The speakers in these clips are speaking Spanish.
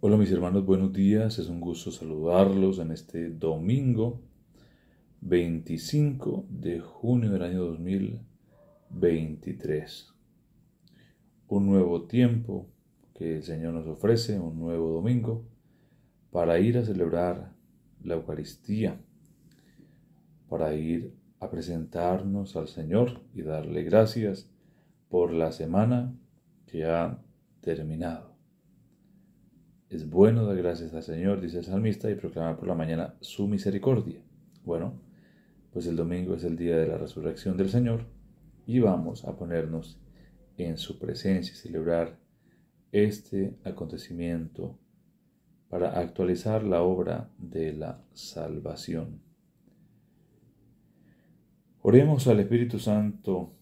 Hola mis hermanos, buenos días. Es un gusto saludarlos en este domingo 25 de junio del año 2023. Un nuevo tiempo que el Señor nos ofrece, un nuevo domingo, para ir a celebrar la Eucaristía, para ir a presentarnos al Señor y darle gracias por la semana que ha terminado. Es bueno dar gracias al Señor, dice el salmista, y proclamar por la mañana su misericordia. Bueno, pues el domingo es el día de la resurrección del Señor y vamos a ponernos en su presencia y celebrar este acontecimiento para actualizar la obra de la salvación. Oremos al Espíritu Santo.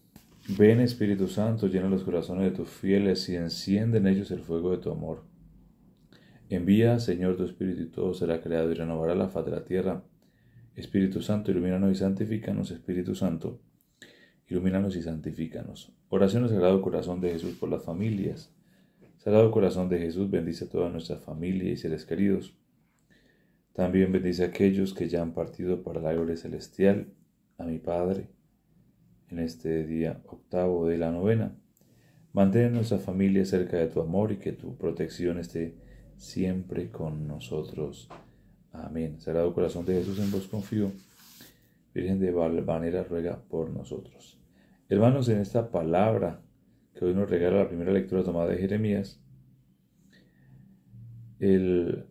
Ven Espíritu Santo, llena los corazones de tus fieles y enciende en ellos el fuego de tu amor. Envía, Señor, tu Espíritu y todo será creado y renovará la faz de la tierra. Espíritu Santo, ilumínanos y santifícanos, Espíritu Santo, ilumínanos y santifícanos. Oración al Sagrado Corazón de Jesús por las familias. Sagrado Corazón de Jesús, bendice a toda nuestra familia y seres queridos. También bendice a aquellos que ya han partido para la gloria celestial, a mi Padre, en este día octavo de la novena. Mantén a nuestra familia cerca de tu amor y que tu protección esté siempre con nosotros. Amén. Sagrado Corazón de Jesús, en vos confío. Virgen de Valvanera, ruega por nosotros. Hermanos, en esta palabra que hoy nos regala la primera lectura tomada de Jeremías, el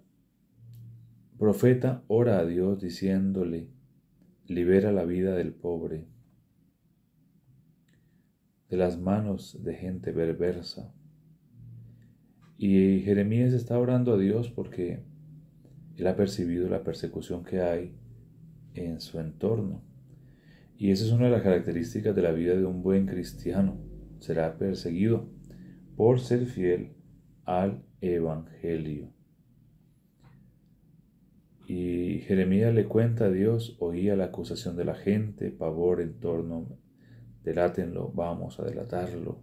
profeta ora a Dios diciéndole, libera la vida del pobre, de las manos de gente perversa y Jeremías está orando a Dios porque él ha percibido la persecución que hay en su entorno. Y esa es una de las características de la vida de un buen cristiano. Será perseguido por ser fiel al Evangelio. Y Jeremías le cuenta a Dios, oía la acusación de la gente, pavor en torno, delátenlo, vamos a delatarlo.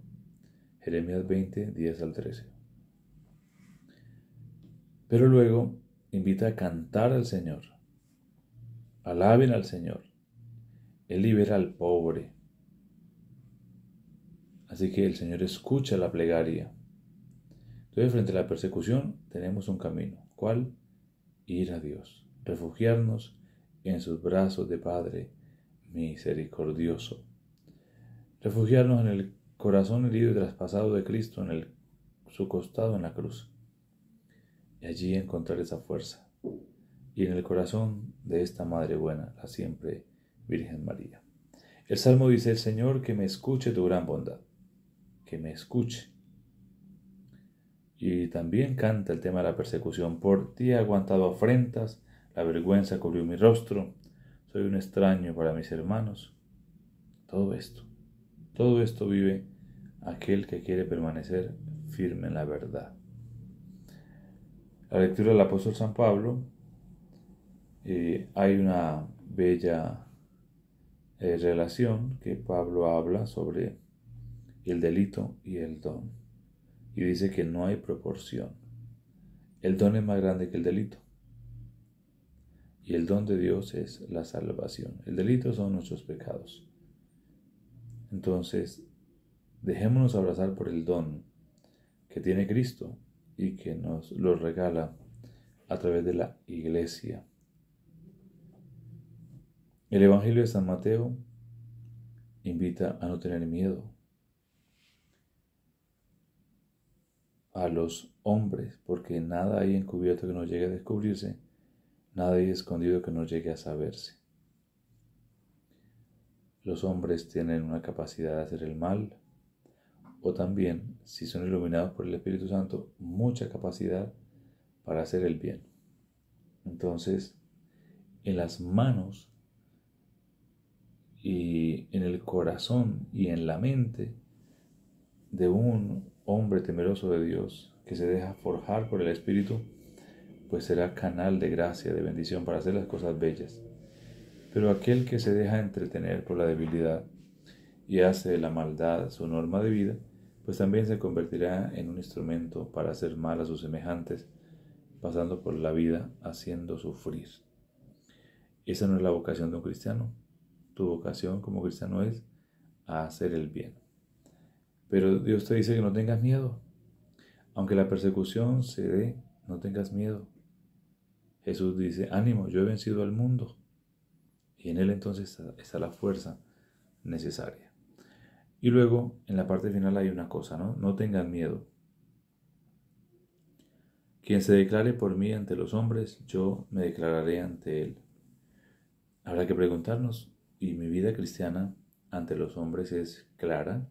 Jeremías 20, 10 al 13. Pero luego invita a cantar al Señor. Alaben al Señor. Él libera al pobre. Así que el Señor escucha la plegaria. Entonces, frente a la persecución, tenemos un camino. ¿Cuál? Ir a Dios, refugiarnos en sus brazos de Padre misericordioso. Refugiarnos en el corazón herido y traspasado de Cristo, en su costado en la cruz y allí encontrar esa fuerza. Y en el corazón de esta Madre Buena, la siempre Virgen María. El Salmo dice, el Señor, que me escuche tu gran bondad, que me escuche. Y también canta el tema de la persecución. Por ti he aguantado afrentas, la vergüenza cubrió mi rostro, soy un extraño para mis hermanos. Todo esto, todo esto vive aquel que quiere permanecer firme en la verdad. La lectura del apóstol San Pablo, eh, hay una bella eh, relación que Pablo habla sobre el delito y el don. Y dice que no hay proporción. El don es más grande que el delito. Y el don de Dios es la salvación. El delito son nuestros pecados. Entonces, dejémonos abrazar por el don que tiene Cristo y que nos lo regala a través de la iglesia. El Evangelio de San Mateo invita a no tener miedo a los hombres, porque nada hay encubierto que no llegue a descubrirse, nada hay escondido que no llegue a saberse. Los hombres tienen una capacidad de hacer el mal, o también, si son iluminados por el Espíritu Santo, mucha capacidad para hacer el bien. Entonces, en las manos y en el corazón y en la mente de un hombre temeroso de Dios que se deja forjar por el Espíritu, pues será canal de gracia, de bendición para hacer las cosas bellas. Pero aquel que se deja entretener por la debilidad y hace de la maldad su norma de vida, pues también se convertirá en un instrumento para hacer mal a sus semejantes, pasando por la vida haciendo sufrir. Esa no es la vocación de un cristiano. Tu vocación como cristiano es hacer el bien. Pero Dios te dice que no tengas miedo. Aunque la persecución se dé, no tengas miedo. Jesús dice, ánimo, yo he vencido al mundo. Y en él entonces está la fuerza necesaria. Y luego, en la parte final hay una cosa, ¿no? No tengan miedo. Quien se declare por mí ante los hombres, yo me declararé ante él. Habrá que preguntarnos, ¿y mi vida cristiana ante los hombres es clara?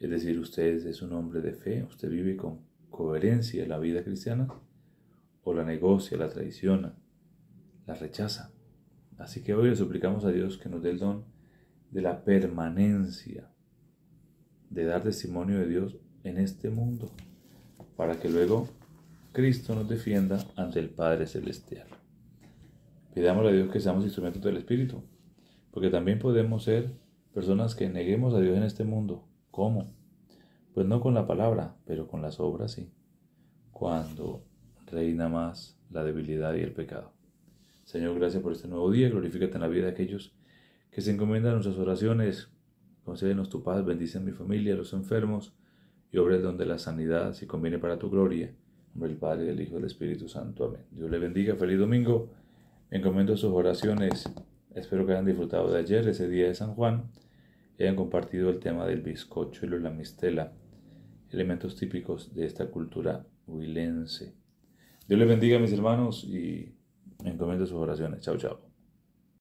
Es decir, usted es un hombre de fe, usted vive con coherencia la vida cristiana, o la negocia, la traiciona, la rechaza. Así que hoy le suplicamos a Dios que nos dé el don de la permanencia de dar testimonio de Dios en este mundo, para que luego Cristo nos defienda ante el Padre Celestial. Pidámosle a Dios que seamos instrumentos del Espíritu, porque también podemos ser personas que neguemos a Dios en este mundo. ¿Cómo? Pues no con la palabra, pero con las obras sí, cuando reina más la debilidad y el pecado. Señor, gracias por este nuevo día, glorifícate en la vida de aquellos que se encomiendan nuestras oraciones. Concédenos tu paz, bendice a mi familia, a los enfermos y obras donde la sanidad se conviene para tu gloria. Hombre del Padre, del Hijo y del Espíritu Santo. Amén. Dios le bendiga. Feliz domingo. Encomiendo sus oraciones. Espero que hayan disfrutado de ayer, ese día de San Juan, y hayan compartido el tema del bizcocho y la mistela, elementos típicos de esta cultura huilense. Dios les bendiga, mis hermanos, y encomiendo sus oraciones. Chao, chao.